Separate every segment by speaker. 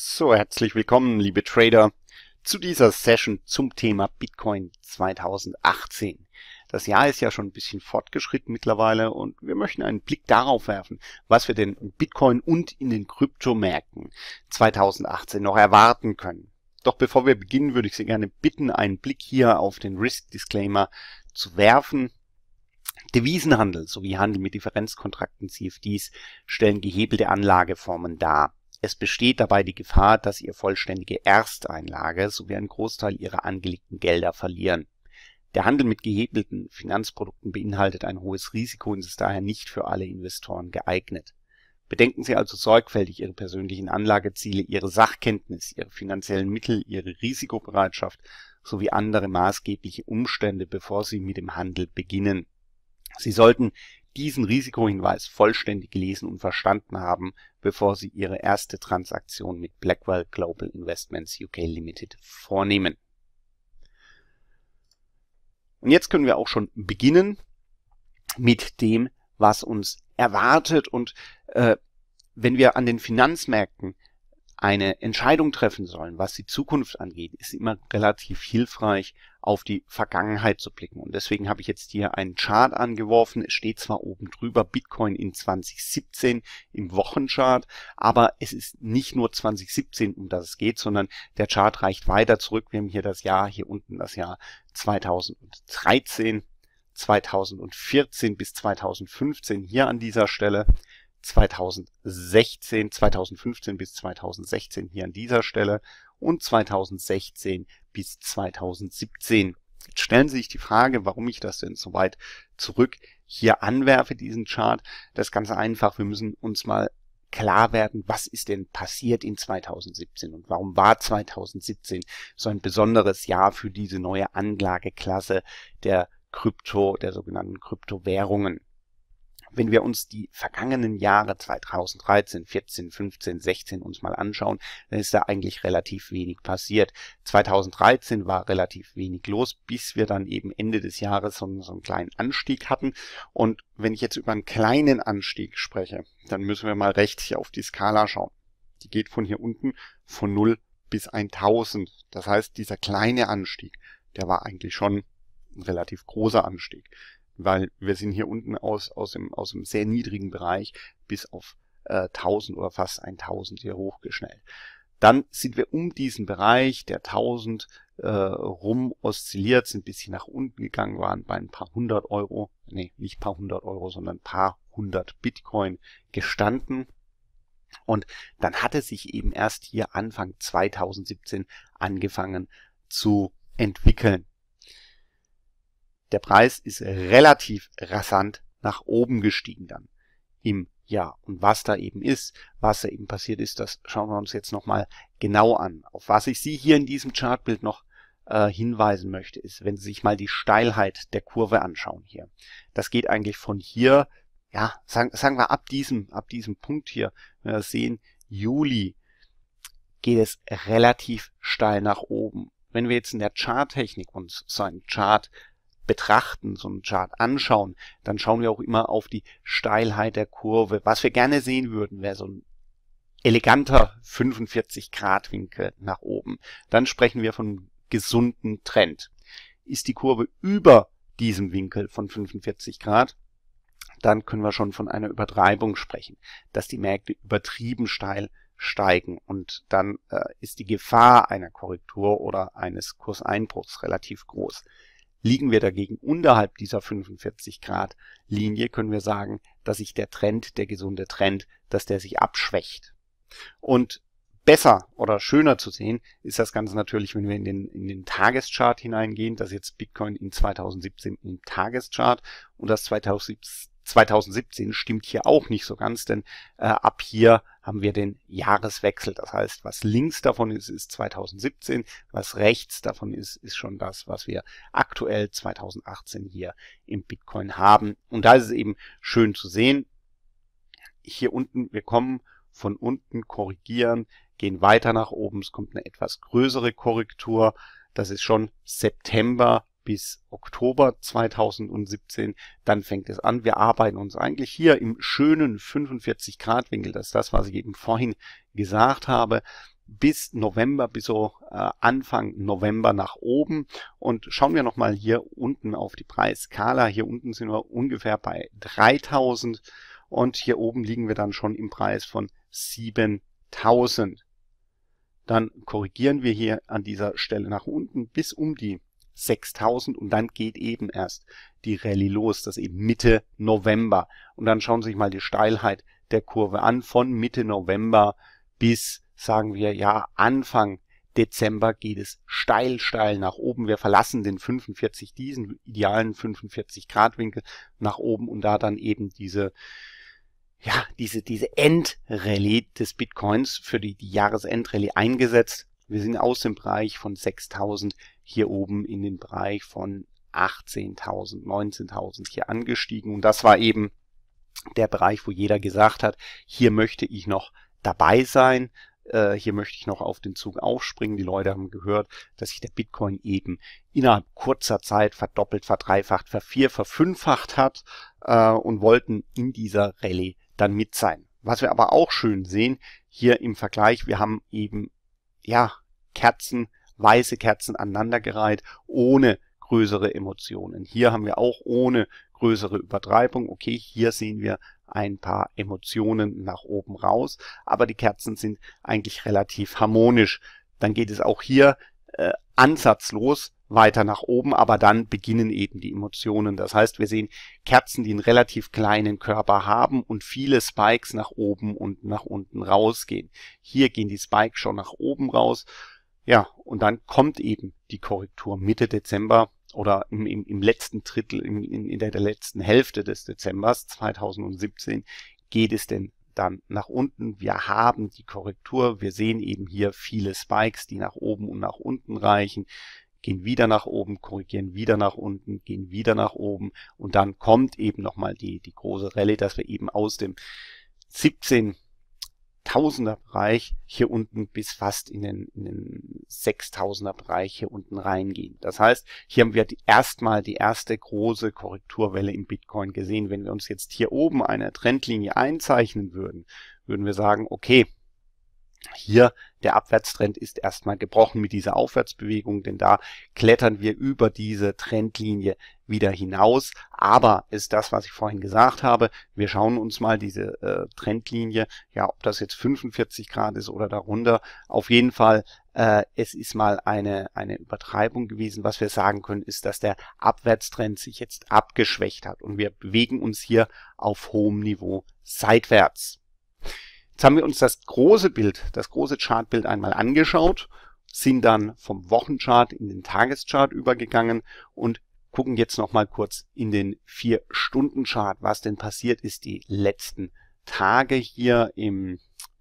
Speaker 1: So, herzlich willkommen, liebe Trader, zu dieser Session zum Thema Bitcoin 2018. Das Jahr ist ja schon ein bisschen fortgeschritten mittlerweile und wir möchten einen Blick darauf werfen, was wir denn in Bitcoin und in den Kryptomärkten 2018 noch erwarten können. Doch bevor wir beginnen, würde ich Sie gerne bitten, einen Blick hier auf den Risk Disclaimer zu werfen. Devisenhandel sowie Handel mit Differenzkontrakten CFDs stellen gehebelte Anlageformen dar. Es besteht dabei die Gefahr, dass Ihr vollständige Ersteinlage sowie ein Großteil Ihrer angelegten Gelder verlieren. Der Handel mit gehebelten Finanzprodukten beinhaltet ein hohes Risiko und ist daher nicht für alle Investoren geeignet. Bedenken Sie also sorgfältig Ihre persönlichen Anlageziele, Ihre Sachkenntnis, Ihre finanziellen Mittel, Ihre Risikobereitschaft sowie andere maßgebliche Umstände, bevor Sie mit dem Handel beginnen. Sie sollten diesen Risikohinweis vollständig gelesen und verstanden haben, bevor Sie Ihre erste Transaktion mit Blackwell Global Investments UK Limited vornehmen. Und jetzt können wir auch schon beginnen mit dem, was uns erwartet. Und äh, wenn wir an den Finanzmärkten eine Entscheidung treffen sollen, was die Zukunft angeht, ist immer relativ hilfreich, auf die Vergangenheit zu blicken. Und deswegen habe ich jetzt hier einen Chart angeworfen. Es steht zwar oben drüber Bitcoin in 2017 im Wochenchart, aber es ist nicht nur 2017, um das es geht, sondern der Chart reicht weiter zurück. Wir haben hier das Jahr, hier unten das Jahr 2013, 2014 bis 2015 hier an dieser Stelle. 2016, 2015 bis 2016 hier an dieser Stelle und 2016 bis 2017. Jetzt stellen Sie sich die Frage, warum ich das denn so weit zurück hier anwerfe, diesen Chart. Das ist ganz einfach. Wir müssen uns mal klar werden, was ist denn passiert in 2017 und warum war 2017 so ein besonderes Jahr für diese neue Anlageklasse der Krypto, der sogenannten Kryptowährungen. Wenn wir uns die vergangenen Jahre 2013, 14, 15, 16 uns mal anschauen, dann ist da eigentlich relativ wenig passiert. 2013 war relativ wenig los, bis wir dann eben Ende des Jahres so, so einen kleinen Anstieg hatten. Und wenn ich jetzt über einen kleinen Anstieg spreche, dann müssen wir mal rechts hier auf die Skala schauen. Die geht von hier unten von 0 bis 1000. Das heißt, dieser kleine Anstieg, der war eigentlich schon ein relativ großer Anstieg weil wir sind hier unten aus, aus, dem, aus dem sehr niedrigen Bereich bis auf äh, 1000 oder fast 1000 hier hochgeschnellt. Dann sind wir um diesen Bereich der 1000 äh, rum oszilliert, sind ein bisschen nach unten gegangen, waren bei ein paar hundert Euro, nee, nicht paar hundert Euro, sondern paar hundert Bitcoin gestanden. Und dann hatte sich eben erst hier Anfang 2017 angefangen zu entwickeln. Der Preis ist relativ rasant nach oben gestiegen dann im Jahr. Und was da eben ist, was da eben passiert ist, das schauen wir uns jetzt nochmal genau an. Auf was ich Sie hier in diesem Chartbild noch äh, hinweisen möchte, ist, wenn Sie sich mal die Steilheit der Kurve anschauen hier. Das geht eigentlich von hier, ja, sagen, sagen wir ab diesem, ab diesem Punkt hier, wenn wir das sehen, Juli, geht es relativ steil nach oben. Wenn wir jetzt in der Charttechnik uns so einen Chart betrachten, so einen Chart anschauen, dann schauen wir auch immer auf die Steilheit der Kurve. Was wir gerne sehen würden, wäre so ein eleganter 45 Grad Winkel nach oben. Dann sprechen wir von gesunden Trend. Ist die Kurve über diesem Winkel von 45 Grad, dann können wir schon von einer Übertreibung sprechen, dass die Märkte übertrieben steil steigen und dann äh, ist die Gefahr einer Korrektur oder eines Kurseinbruchs relativ groß. Liegen wir dagegen unterhalb dieser 45 Grad Linie, können wir sagen, dass sich der Trend, der gesunde Trend, dass der sich abschwächt. Und besser oder schöner zu sehen ist das Ganze natürlich, wenn wir in den, in den Tageschart hineingehen, dass jetzt Bitcoin in 2017 im Tageschart und das 2017 2017 stimmt hier auch nicht so ganz, denn äh, ab hier haben wir den Jahreswechsel. Das heißt, was links davon ist, ist 2017, was rechts davon ist, ist schon das, was wir aktuell 2018 hier im Bitcoin haben. Und da ist es eben schön zu sehen. Hier unten, wir kommen von unten, korrigieren, gehen weiter nach oben. Es kommt eine etwas größere Korrektur. Das ist schon September bis Oktober 2017. Dann fängt es an. Wir arbeiten uns eigentlich hier im schönen 45 Grad Winkel, das ist das, was ich eben vorhin gesagt habe, bis November, bis so äh, Anfang November nach oben. Und schauen wir nochmal hier unten auf die Preisskala. Hier unten sind wir ungefähr bei 3000 und hier oben liegen wir dann schon im Preis von 7000. Dann korrigieren wir hier an dieser Stelle nach unten bis um die 6000 und dann geht eben erst die Rallye los, das eben Mitte November. Und dann schauen Sie sich mal die Steilheit der Kurve an von Mitte November bis sagen wir ja Anfang Dezember geht es steil, steil nach oben. Wir verlassen den 45, diesen idealen 45 Grad Winkel nach oben und da dann eben diese, ja, diese, diese Endrallye des Bitcoins für die, die Jahresendrallye eingesetzt. Wir sind aus dem Bereich von 6000 hier oben in den Bereich von 18.000, 19.000 hier angestiegen. Und das war eben der Bereich, wo jeder gesagt hat, hier möchte ich noch dabei sein, äh, hier möchte ich noch auf den Zug aufspringen. Die Leute haben gehört, dass sich der Bitcoin eben innerhalb kurzer Zeit verdoppelt, verdreifacht, vervier, verfünffacht hat äh, und wollten in dieser Rallye dann mit sein. Was wir aber auch schön sehen, hier im Vergleich, wir haben eben, ja, Kerzen, weiße Kerzen aneinandergereiht, ohne größere Emotionen. Hier haben wir auch ohne größere Übertreibung. Okay, hier sehen wir ein paar Emotionen nach oben raus, aber die Kerzen sind eigentlich relativ harmonisch. Dann geht es auch hier äh, ansatzlos weiter nach oben, aber dann beginnen eben die Emotionen. Das heißt, wir sehen Kerzen, die einen relativ kleinen Körper haben und viele Spikes nach oben und nach unten rausgehen. Hier gehen die Spikes schon nach oben raus ja, und dann kommt eben die Korrektur Mitte Dezember oder im, im, im letzten Drittel, im, in, in der, der letzten Hälfte des Dezembers 2017 geht es denn dann nach unten. Wir haben die Korrektur. Wir sehen eben hier viele Spikes, die nach oben und nach unten reichen, gehen wieder nach oben, korrigieren wieder nach unten, gehen wieder nach oben und dann kommt eben nochmal die, die große Rallye, dass wir eben aus dem 17 Tausenderbereich hier unten bis fast in den, in den 6000er Bereich hier unten reingehen. Das heißt, hier haben wir die, erstmal die erste große Korrekturwelle im Bitcoin gesehen. Wenn wir uns jetzt hier oben eine Trendlinie einzeichnen würden, würden wir sagen, okay, hier der Abwärtstrend ist erstmal gebrochen mit dieser Aufwärtsbewegung, denn da klettern wir über diese Trendlinie wieder hinaus. Aber ist das, was ich vorhin gesagt habe, wir schauen uns mal diese äh, Trendlinie, ja, ob das jetzt 45 Grad ist oder darunter. Auf jeden Fall, äh, es ist mal eine, eine Übertreibung gewesen. Was wir sagen können, ist, dass der Abwärtstrend sich jetzt abgeschwächt hat und wir bewegen uns hier auf hohem Niveau seitwärts. Jetzt haben wir uns das große Bild, das große Chartbild einmal angeschaut, sind dann vom Wochenchart in den Tageschart übergegangen und gucken jetzt nochmal kurz in den 4-Stunden-Chart, was denn passiert ist die letzten Tage hier im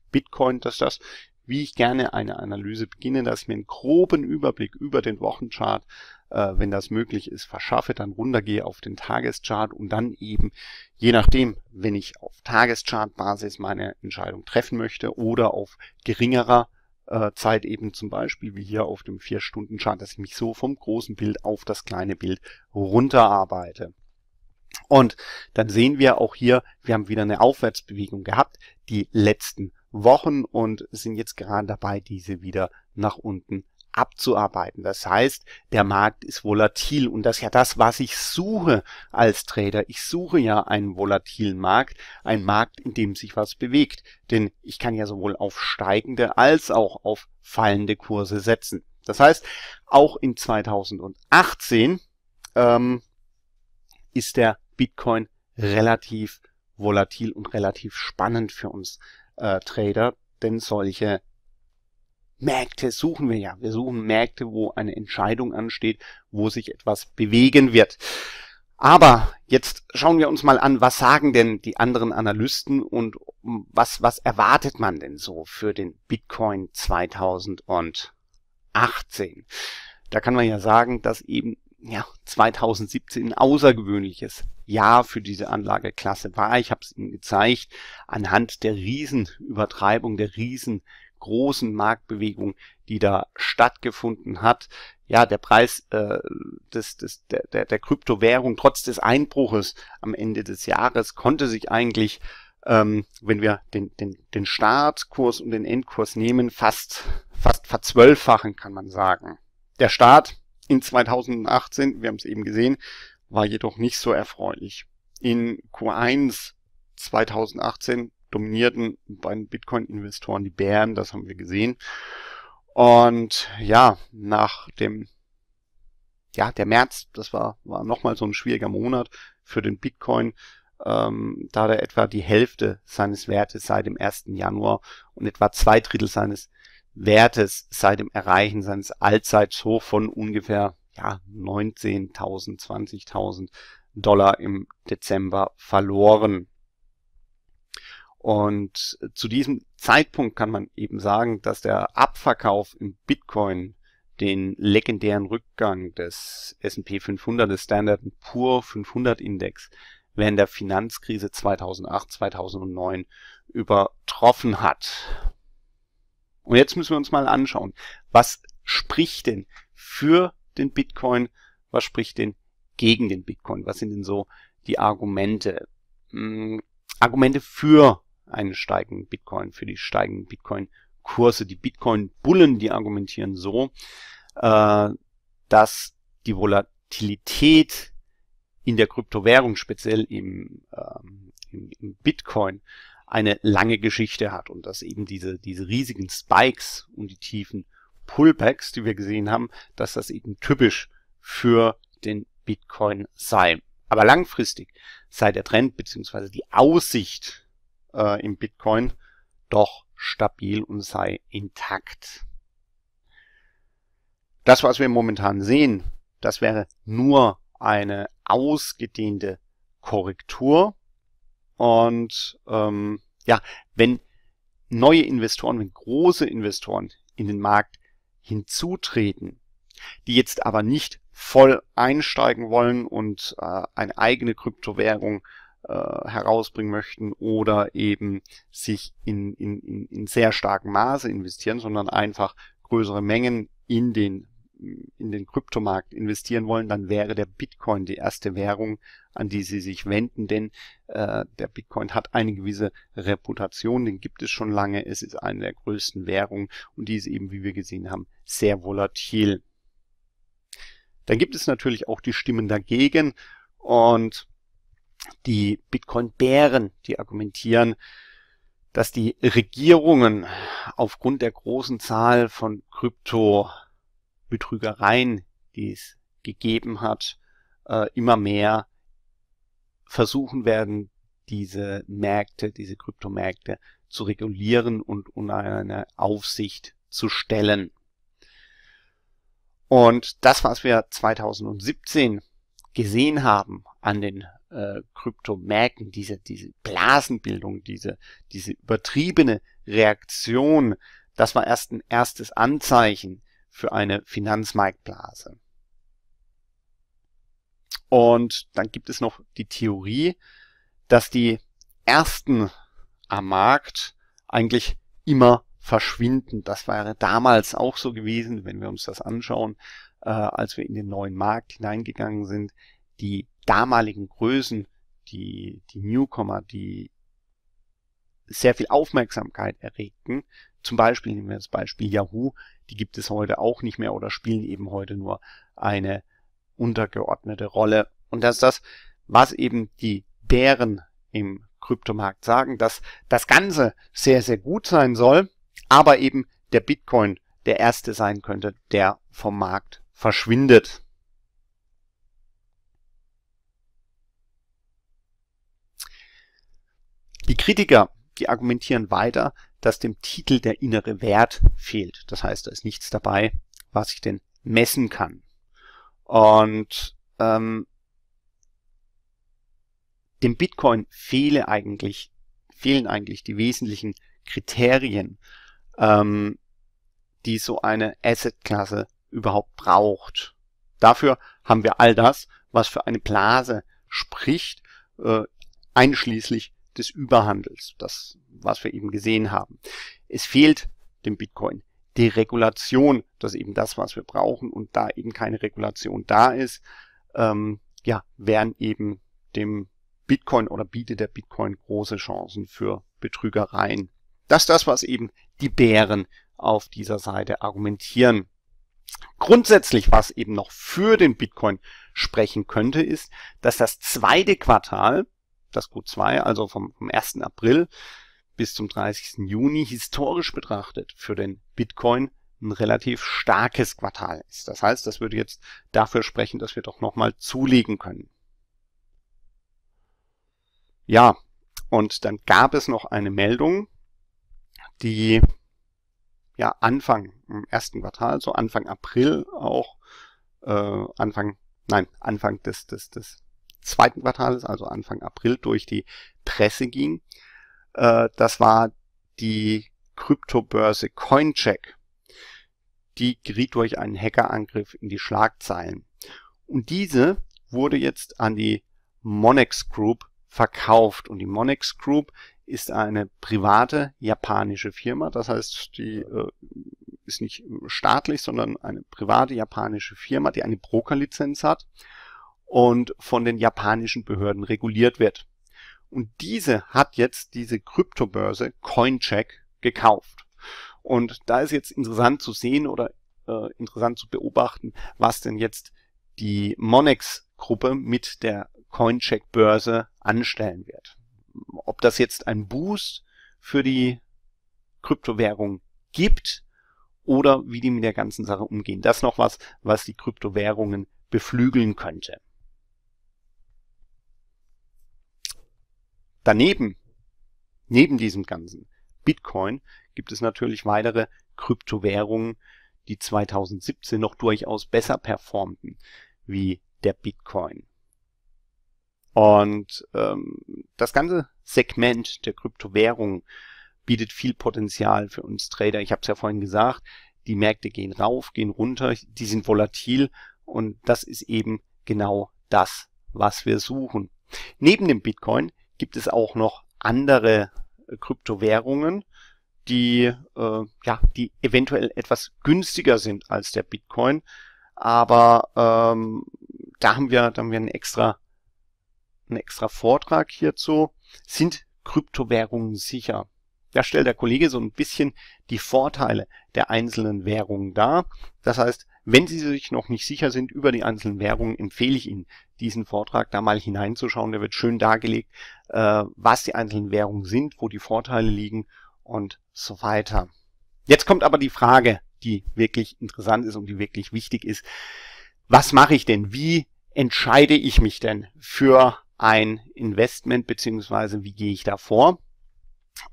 Speaker 1: Bitcoin, dass das, wie ich gerne eine Analyse beginne, dass ich mir einen groben Überblick über den Wochenchart äh, wenn das möglich ist, verschaffe, dann runtergehe auf den Tageschart und dann eben, je nachdem, wenn ich auf Tageschartbasis meine Entscheidung treffen möchte oder auf geringerer äh, Zeit eben zum Beispiel wie hier auf dem 4-Stunden-Chart, dass ich mich so vom großen Bild auf das kleine Bild runterarbeite. Und dann sehen wir auch hier, wir haben wieder eine Aufwärtsbewegung gehabt, die letzten Wochen und sind jetzt gerade dabei, diese wieder nach unten abzuarbeiten. Das heißt, der Markt ist volatil und das ist ja das, was ich suche als Trader. Ich suche ja einen volatilen Markt, einen Markt, in dem sich was bewegt. Denn ich kann ja sowohl auf steigende als auch auf fallende Kurse setzen. Das heißt, auch in 2018 ähm, ist der Bitcoin relativ volatil und relativ spannend für uns äh, Trader, denn solche Märkte suchen wir ja. Wir suchen Märkte, wo eine Entscheidung ansteht, wo sich etwas bewegen wird. Aber jetzt schauen wir uns mal an, was sagen denn die anderen Analysten und was, was erwartet man denn so für den Bitcoin 2018? Da kann man ja sagen, dass eben ja, 2017 ein außergewöhnliches Jahr für diese Anlageklasse war. Ich habe es Ihnen gezeigt, anhand der Riesenübertreibung, der riesen großen Marktbewegung, die da stattgefunden hat. Ja, der Preis äh, des, des, der, der, der Kryptowährung trotz des Einbruches am Ende des Jahres konnte sich eigentlich, ähm, wenn wir den, den, den Startkurs und den Endkurs nehmen, fast, fast verzwölffachen, kann man sagen. Der Start in 2018, wir haben es eben gesehen, war jedoch nicht so erfreulich. In Q1 2018 dominierten bei den Bitcoin-Investoren die Bären, das haben wir gesehen. Und ja, nach dem, ja, der März, das war, war nochmal so ein schwieriger Monat für den Bitcoin, ähm, da hat er etwa die Hälfte seines Wertes seit dem 1. Januar und etwa zwei Drittel seines Wertes seit dem Erreichen seines Allzeithoch von ungefähr ja, 19.000, 20.000 Dollar im Dezember verloren. Und zu diesem Zeitpunkt kann man eben sagen, dass der Abverkauf im Bitcoin den legendären Rückgang des S&P 500, des Standard Poor 500 Index während der Finanzkrise 2008, 2009 übertroffen hat. Und jetzt müssen wir uns mal anschauen, was spricht denn für den Bitcoin, was spricht denn gegen den Bitcoin, was sind denn so die Argumente? Hm, Argumente für einen steigenden Bitcoin, für die steigenden Bitcoin-Kurse. Die Bitcoin-Bullen, die argumentieren so, äh, dass die Volatilität in der Kryptowährung, speziell im, ähm, im, im Bitcoin, eine lange Geschichte hat und dass eben diese, diese riesigen Spikes und die tiefen Pullbacks, die wir gesehen haben, dass das eben typisch für den Bitcoin sei. Aber langfristig sei der Trend beziehungsweise die Aussicht äh, im Bitcoin doch stabil und sei intakt. Das, was wir momentan sehen, das wäre nur eine ausgedehnte Korrektur. Und ähm, ja, wenn neue Investoren, wenn große Investoren in den Markt hinzutreten, die jetzt aber nicht voll einsteigen wollen und äh, eine eigene Kryptowährung äh, herausbringen möchten oder eben sich in, in, in, in sehr starkem Maße investieren, sondern einfach größere Mengen in den in den Kryptomarkt investieren wollen, dann wäre der Bitcoin die erste Währung, an die sie sich wenden, denn äh, der Bitcoin hat eine gewisse Reputation, den gibt es schon lange, es ist eine der größten Währungen und die ist eben, wie wir gesehen haben, sehr volatil. Dann gibt es natürlich auch die Stimmen dagegen und die Bitcoin-Bären, die argumentieren, dass die Regierungen aufgrund der großen Zahl von Krypto-Betrügereien, die es gegeben hat, äh, immer mehr versuchen werden, diese Märkte, diese Kryptomärkte zu regulieren und unter eine Aufsicht zu stellen. Und das, was wir 2017 gesehen haben an den äh, Kryptomärkten, diese, diese Blasenbildung, diese, diese übertriebene Reaktion, das war erst ein erstes Anzeichen für eine Finanzmarktblase. Und dann gibt es noch die Theorie, dass die ersten am Markt eigentlich immer verschwinden. Das wäre damals auch so gewesen, wenn wir uns das anschauen, äh, als wir in den neuen Markt hineingegangen sind. Die damaligen Größen, die, die Newcomer, die sehr viel Aufmerksamkeit erregten. Zum Beispiel nehmen wir das Beispiel Yahoo, die gibt es heute auch nicht mehr oder spielen eben heute nur eine untergeordnete Rolle. Und das ist das, was eben die Bären im Kryptomarkt sagen, dass das Ganze sehr, sehr gut sein soll, aber eben der Bitcoin der erste sein könnte, der vom Markt verschwindet. Die Kritiker, die argumentieren weiter, dass dem Titel der innere Wert fehlt. Das heißt, da ist nichts dabei, was ich denn messen kann. Und ähm, dem Bitcoin fehle eigentlich, fehlen eigentlich die wesentlichen Kriterien, ähm, die so eine Asset-Klasse überhaupt braucht. Dafür haben wir all das, was für eine Blase spricht, äh, einschließlich des Überhandels, das, was wir eben gesehen haben. Es fehlt dem Bitcoin die Regulation, das ist eben das, was wir brauchen. Und da eben keine Regulation da ist, ähm, ja, wären eben dem Bitcoin oder bietet der Bitcoin große Chancen für Betrügereien. Das ist das, was eben die Bären auf dieser Seite argumentieren. Grundsätzlich, was eben noch für den Bitcoin sprechen könnte, ist, dass das zweite Quartal das Q2, also vom, vom 1. April bis zum 30. Juni historisch betrachtet für den Bitcoin ein relativ starkes Quartal ist. Das heißt, das würde jetzt dafür sprechen, dass wir doch nochmal zulegen können. Ja, und dann gab es noch eine Meldung, die ja Anfang im ersten Quartal, so Anfang April auch, äh, Anfang, nein, Anfang des, des, des zweiten Quartales, also Anfang April, durch die Presse ging. Äh, das war die Kryptobörse Coincheck. Die geriet durch einen Hackerangriff in die Schlagzeilen. Und diese wurde jetzt an die Monex Group verkauft. Und die Monex Group ist eine private japanische Firma. Das heißt, die äh, ist nicht staatlich, sondern eine private japanische Firma, die eine Brokerlizenz hat und von den japanischen Behörden reguliert wird. Und diese hat jetzt diese Kryptobörse Coincheck gekauft. Und da ist jetzt interessant zu sehen oder äh, interessant zu beobachten, was denn jetzt die Monex-Gruppe mit der Coincheck-Börse anstellen wird. Ob das jetzt ein Boost für die Kryptowährung gibt oder wie die mit der ganzen Sache umgehen. Das ist noch was, was die Kryptowährungen beflügeln könnte. Daneben, neben diesem ganzen Bitcoin, gibt es natürlich weitere Kryptowährungen, die 2017 noch durchaus besser performten wie der Bitcoin. Und ähm, das ganze Segment der Kryptowährungen bietet viel Potenzial für uns Trader. Ich habe es ja vorhin gesagt, die Märkte gehen rauf, gehen runter, die sind volatil und das ist eben genau das, was wir suchen. Neben dem Bitcoin gibt es auch noch andere äh, Kryptowährungen, die, äh, ja, die eventuell etwas günstiger sind als der Bitcoin. Aber ähm, da haben wir, da haben wir einen extra, einen extra Vortrag hierzu. Sind Kryptowährungen sicher? Da stellt der Kollege so ein bisschen die Vorteile der einzelnen Währungen dar. Das heißt, wenn Sie sich noch nicht sicher sind über die einzelnen Währungen, empfehle ich Ihnen, diesen Vortrag da mal hineinzuschauen. Der wird schön dargelegt, äh, was die einzelnen Währungen sind, wo die Vorteile liegen und so weiter. Jetzt kommt aber die Frage, die wirklich interessant ist und die wirklich wichtig ist. Was mache ich denn? Wie entscheide ich mich denn für ein Investment beziehungsweise wie gehe ich da vor?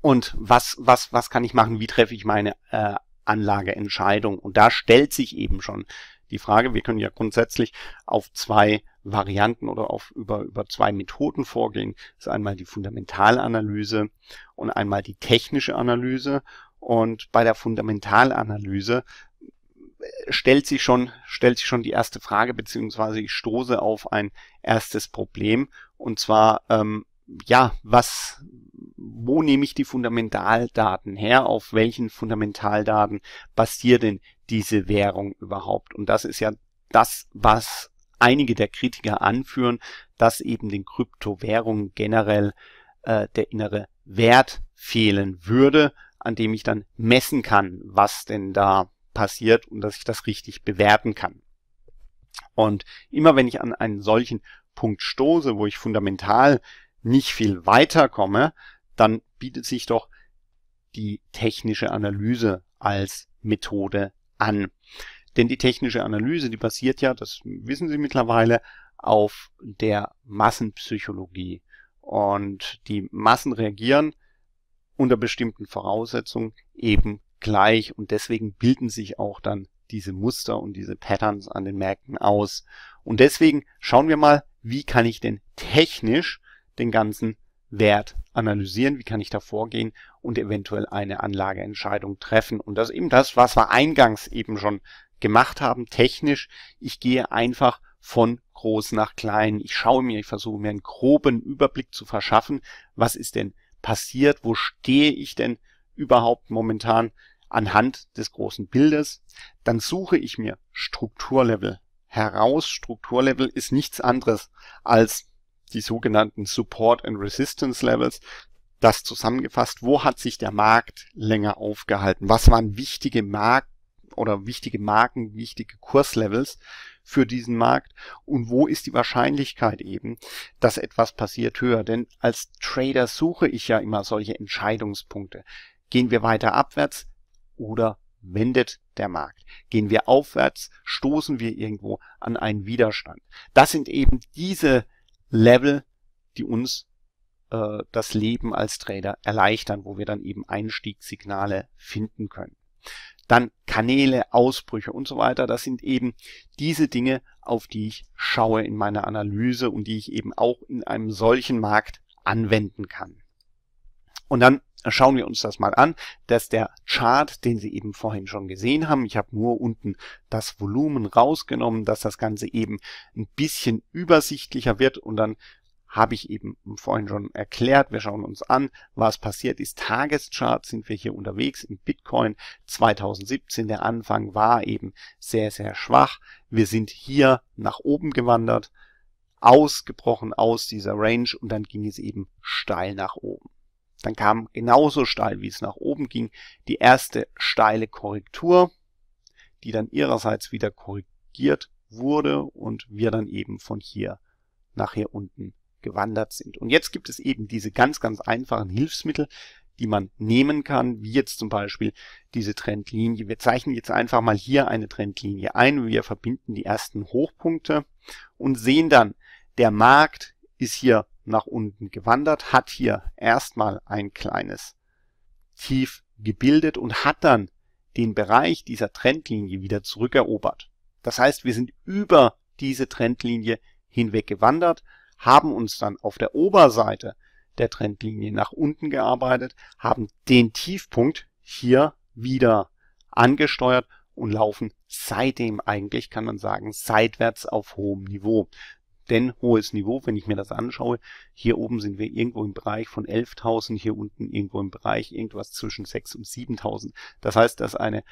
Speaker 1: Und was, was, was kann ich machen? Wie treffe ich meine äh, Anlageentscheidung? Und da stellt sich eben schon die Frage, wir können ja grundsätzlich auf zwei Varianten oder auf über, über zwei Methoden vorgehen. Das ist einmal die Fundamentalanalyse und einmal die technische Analyse. Und bei der Fundamentalanalyse äh, stellt sich schon, stellt sich schon die erste Frage, beziehungsweise ich stoße auf ein erstes Problem. Und zwar, ähm, ja, was, wo nehme ich die Fundamentaldaten her? Auf welchen Fundamentaldaten basiert denn diese Währung überhaupt? Und das ist ja das, was einige der Kritiker anführen, dass eben den Kryptowährungen generell äh, der innere Wert fehlen würde, an dem ich dann messen kann, was denn da passiert und dass ich das richtig bewerten kann. Und immer wenn ich an einen solchen Punkt stoße, wo ich fundamental nicht viel weiterkomme, dann bietet sich doch die technische Analyse als Methode an. Denn die technische Analyse, die basiert ja, das wissen Sie mittlerweile, auf der Massenpsychologie. Und die Massen reagieren unter bestimmten Voraussetzungen eben gleich und deswegen bilden sich auch dann diese Muster und diese Patterns an den Märkten aus. Und deswegen schauen wir mal, wie kann ich denn technisch den ganzen Wert analysieren, wie kann ich da vorgehen und eventuell eine Anlageentscheidung treffen. Und das ist eben das, was wir eingangs eben schon gemacht haben, technisch. Ich gehe einfach von groß nach klein. Ich schaue mir, ich versuche mir einen groben Überblick zu verschaffen. Was ist denn passiert? Wo stehe ich denn überhaupt momentan anhand des großen Bildes? Dann suche ich mir Strukturlevel heraus. Strukturlevel ist nichts anderes als die sogenannten Support and Resistance Levels. Das zusammengefasst, wo hat sich der Markt länger aufgehalten? Was waren wichtige Markt oder wichtige Marken, wichtige Kurslevels für diesen Markt und wo ist die Wahrscheinlichkeit eben, dass etwas passiert höher. Denn als Trader suche ich ja immer solche Entscheidungspunkte. Gehen wir weiter abwärts oder wendet der Markt. Gehen wir aufwärts, stoßen wir irgendwo an einen Widerstand. Das sind eben diese Level, die uns äh, das Leben als Trader erleichtern, wo wir dann eben Einstiegssignale finden können dann Kanäle, Ausbrüche und so weiter. Das sind eben diese Dinge, auf die ich schaue in meiner Analyse und die ich eben auch in einem solchen Markt anwenden kann. Und dann schauen wir uns das mal an, dass der Chart, den Sie eben vorhin schon gesehen haben, ich habe nur unten das Volumen rausgenommen, dass das Ganze eben ein bisschen übersichtlicher wird und dann habe ich eben vorhin schon erklärt. Wir schauen uns an, was passiert ist. Tageschart sind wir hier unterwegs im Bitcoin 2017. Der Anfang war eben sehr, sehr schwach. Wir sind hier nach oben gewandert, ausgebrochen aus dieser Range und dann ging es eben steil nach oben. Dann kam genauso steil, wie es nach oben ging, die erste steile Korrektur, die dann ihrerseits wieder korrigiert wurde und wir dann eben von hier nach hier unten gewandert sind. Und jetzt gibt es eben diese ganz, ganz einfachen Hilfsmittel, die man nehmen kann, wie jetzt zum Beispiel diese Trendlinie. Wir zeichnen jetzt einfach mal hier eine Trendlinie ein. Wir verbinden die ersten Hochpunkte und sehen dann, der Markt ist hier nach unten gewandert, hat hier erstmal ein kleines Tief gebildet und hat dann den Bereich dieser Trendlinie wieder zurückerobert. Das heißt, wir sind über diese Trendlinie hinweg gewandert, haben uns dann auf der Oberseite der Trendlinie nach unten gearbeitet, haben den Tiefpunkt hier wieder angesteuert und laufen seitdem eigentlich, kann man sagen, seitwärts auf hohem Niveau. Denn hohes Niveau, wenn ich mir das anschaue, hier oben sind wir irgendwo im Bereich von 11.000, hier unten irgendwo im Bereich irgendwas zwischen 6.000 und 7.000. Das heißt, das ist eine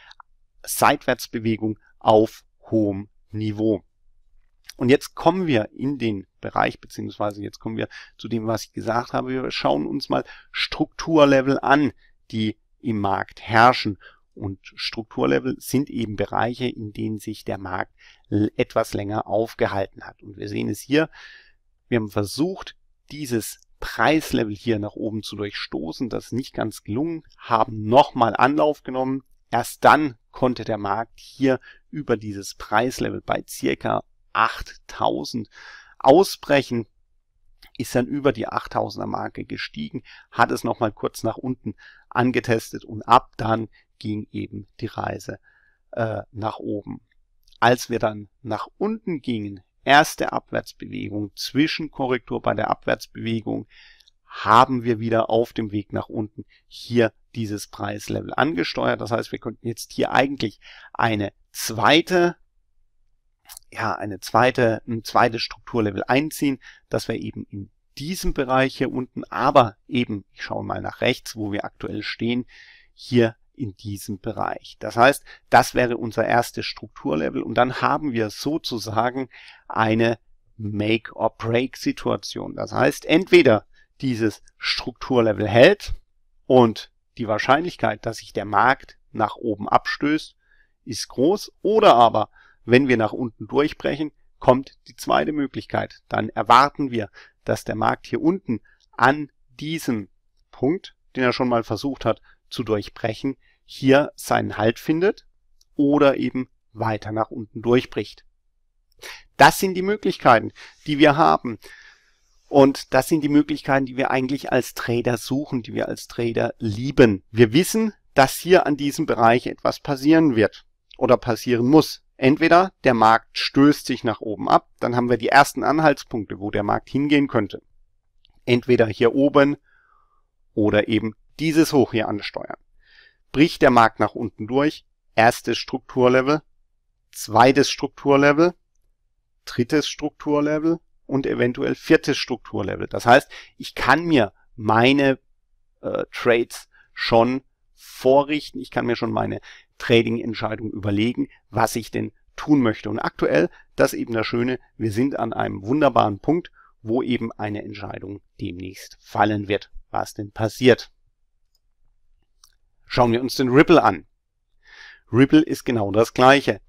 Speaker 1: Seitwärtsbewegung auf hohem Niveau. Und jetzt kommen wir in den Bereich, beziehungsweise jetzt kommen wir zu dem, was ich gesagt habe. Wir schauen uns mal Strukturlevel an, die im Markt herrschen. Und Strukturlevel sind eben Bereiche, in denen sich der Markt etwas länger aufgehalten hat. Und wir sehen es hier. Wir haben versucht, dieses Preislevel hier nach oben zu durchstoßen. Das ist nicht ganz gelungen. Haben nochmal Anlauf genommen. Erst dann konnte der Markt hier über dieses Preislevel bei circa 8000 ausbrechen, ist dann über die 8000er Marke gestiegen, hat es nochmal kurz nach unten angetestet und ab dann ging eben die Reise äh, nach oben. Als wir dann nach unten gingen, erste Abwärtsbewegung, Zwischenkorrektur bei der Abwärtsbewegung, haben wir wieder auf dem Weg nach unten hier dieses Preislevel angesteuert. Das heißt, wir könnten jetzt hier eigentlich eine zweite ja, eine zweite, ein zweites Strukturlevel einziehen. Das wäre eben in diesem Bereich hier unten, aber eben, ich schaue mal nach rechts, wo wir aktuell stehen, hier in diesem Bereich. Das heißt, das wäre unser erstes Strukturlevel und dann haben wir sozusagen eine Make-or-Break-Situation. Das heißt, entweder dieses Strukturlevel hält und die Wahrscheinlichkeit, dass sich der Markt nach oben abstößt, ist groß oder aber wenn wir nach unten durchbrechen, kommt die zweite Möglichkeit. Dann erwarten wir, dass der Markt hier unten an diesem Punkt, den er schon mal versucht hat zu durchbrechen, hier seinen Halt findet oder eben weiter nach unten durchbricht. Das sind die Möglichkeiten, die wir haben. Und das sind die Möglichkeiten, die wir eigentlich als Trader suchen, die wir als Trader lieben. Wir wissen, dass hier an diesem Bereich etwas passieren wird oder passieren muss. Entweder der Markt stößt sich nach oben ab, dann haben wir die ersten Anhaltspunkte, wo der Markt hingehen könnte. Entweder hier oben oder eben dieses Hoch hier ansteuern. Bricht der Markt nach unten durch, erstes Strukturlevel, zweites Strukturlevel, drittes Strukturlevel und eventuell viertes Strukturlevel. Das heißt, ich kann mir meine äh, Trades schon vorrichten, ich kann mir schon meine Trading-Entscheidung überlegen, was ich denn tun möchte. Und aktuell, das ist eben das Schöne, wir sind an einem wunderbaren Punkt, wo eben eine Entscheidung demnächst fallen wird, was denn passiert. Schauen wir uns den Ripple an. Ripple ist genau das gleiche.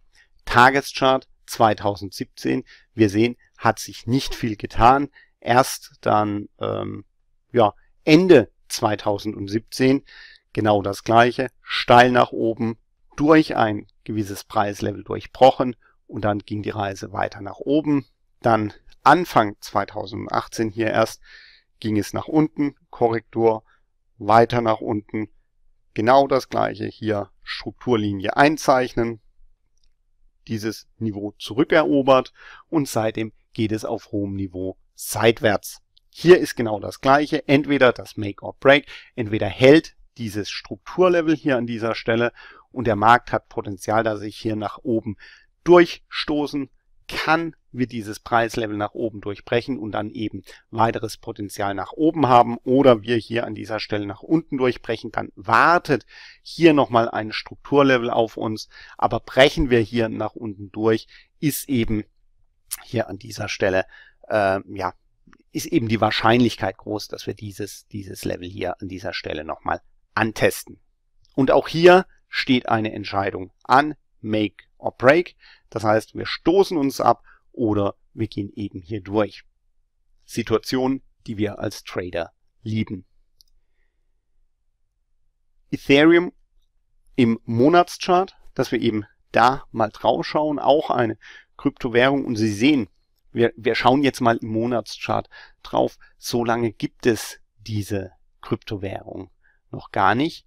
Speaker 1: Tageschart 2017, wir sehen, hat sich nicht viel getan. Erst dann ähm, ja, Ende 2017 genau das gleiche, steil nach oben, durch ein gewisses Preislevel durchbrochen und dann ging die Reise weiter nach oben. Dann Anfang 2018 hier erst ging es nach unten, Korrektur, weiter nach unten. Genau das gleiche hier Strukturlinie einzeichnen, dieses Niveau zurückerobert und seitdem geht es auf hohem Niveau seitwärts. Hier ist genau das gleiche, entweder das Make or Break, entweder hält dieses Strukturlevel hier an dieser Stelle und der Markt hat Potenzial, dass ich hier nach oben durchstoßen kann, wir dieses Preislevel nach oben durchbrechen und dann eben weiteres Potenzial nach oben haben oder wir hier an dieser Stelle nach unten durchbrechen, dann wartet hier nochmal ein Strukturlevel auf uns, aber brechen wir hier nach unten durch, ist eben hier an dieser Stelle, äh, ja, ist eben die Wahrscheinlichkeit groß, dass wir dieses, dieses Level hier an dieser Stelle nochmal antesten. Und auch hier steht eine Entscheidung an, make or break. Das heißt, wir stoßen uns ab oder wir gehen eben hier durch. Situation, die wir als Trader lieben. Ethereum im Monatschart, dass wir eben da mal drauf schauen, auch eine Kryptowährung und Sie sehen, wir, wir schauen jetzt mal im Monatschart drauf, so lange gibt es diese Kryptowährung noch gar nicht.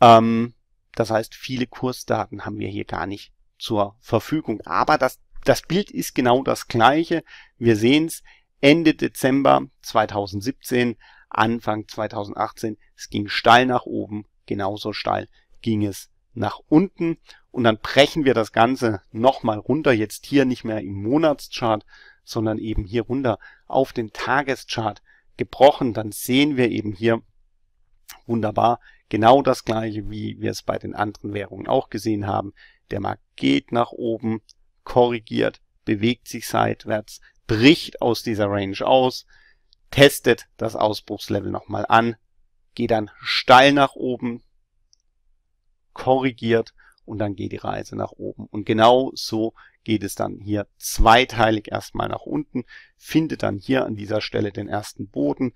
Speaker 1: Ähm, das heißt, viele Kursdaten haben wir hier gar nicht zur Verfügung. Aber das, das Bild ist genau das gleiche. Wir sehen es Ende Dezember 2017, Anfang 2018. Es ging steil nach oben, genauso steil ging es nach unten. Und dann brechen wir das Ganze nochmal runter. Jetzt hier nicht mehr im Monatschart, sondern eben hier runter auf den Tageschart gebrochen. Dann sehen wir eben hier wunderbar Genau das gleiche, wie wir es bei den anderen Währungen auch gesehen haben. Der Markt geht nach oben, korrigiert, bewegt sich seitwärts, bricht aus dieser Range aus, testet das Ausbruchslevel nochmal an, geht dann steil nach oben, korrigiert und dann geht die Reise nach oben. Und genau so geht es dann hier zweiteilig erstmal nach unten, findet dann hier an dieser Stelle den ersten Boden.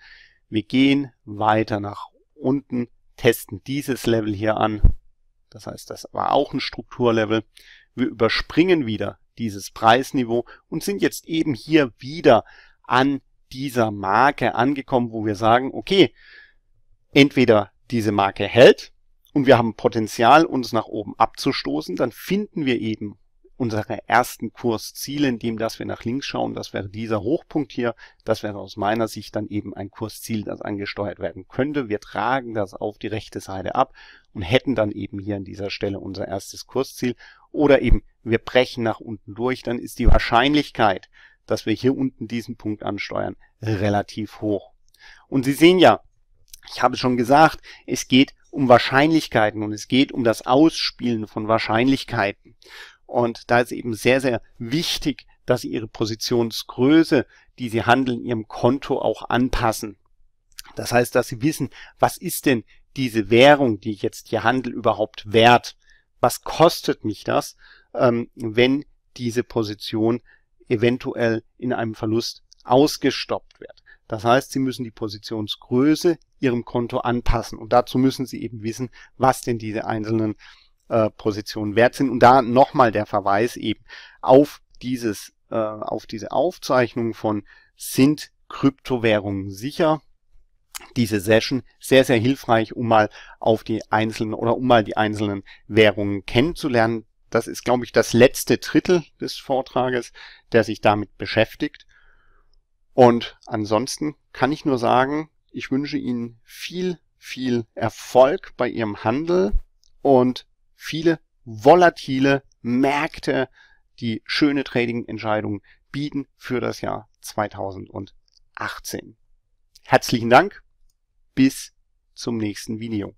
Speaker 1: Wir gehen weiter nach unten, testen dieses Level hier an. Das heißt, das war auch ein Strukturlevel. Wir überspringen wieder dieses Preisniveau und sind jetzt eben hier wieder an dieser Marke angekommen, wo wir sagen, okay, entweder diese Marke hält und wir haben Potenzial, uns nach oben abzustoßen, dann finden wir eben unsere ersten Kursziele, indem dass wir nach links schauen. Das wäre dieser Hochpunkt hier. Das wäre aus meiner Sicht dann eben ein Kursziel, das angesteuert werden könnte. Wir tragen das auf die rechte Seite ab und hätten dann eben hier an dieser Stelle unser erstes Kursziel. Oder eben, wir brechen nach unten durch. Dann ist die Wahrscheinlichkeit, dass wir hier unten diesen Punkt ansteuern, relativ hoch. Und Sie sehen ja, ich habe schon gesagt, es geht um Wahrscheinlichkeiten und es geht um das Ausspielen von Wahrscheinlichkeiten. Und da ist eben sehr, sehr wichtig, dass sie ihre Positionsgröße, die sie handeln, ihrem Konto auch anpassen. Das heißt, dass sie wissen, was ist denn diese Währung, die ich jetzt hier handle, überhaupt wert? Was kostet mich das, ähm, wenn diese Position eventuell in einem Verlust ausgestoppt wird? Das heißt, sie müssen die Positionsgröße ihrem Konto anpassen und dazu müssen sie eben wissen, was denn diese einzelnen äh, Positionen wert sind. Und da nochmal der Verweis eben auf dieses, äh, auf diese Aufzeichnung von sind Kryptowährungen sicher? Diese Session sehr, sehr hilfreich, um mal auf die einzelnen oder um mal die einzelnen Währungen kennenzulernen. Das ist, glaube ich, das letzte Drittel des Vortrages, der sich damit beschäftigt. Und ansonsten kann ich nur sagen, ich wünsche Ihnen viel, viel Erfolg bei Ihrem Handel und viele volatile Märkte, die schöne Trading-Entscheidungen bieten für das Jahr 2018. Herzlichen Dank, bis zum nächsten Video.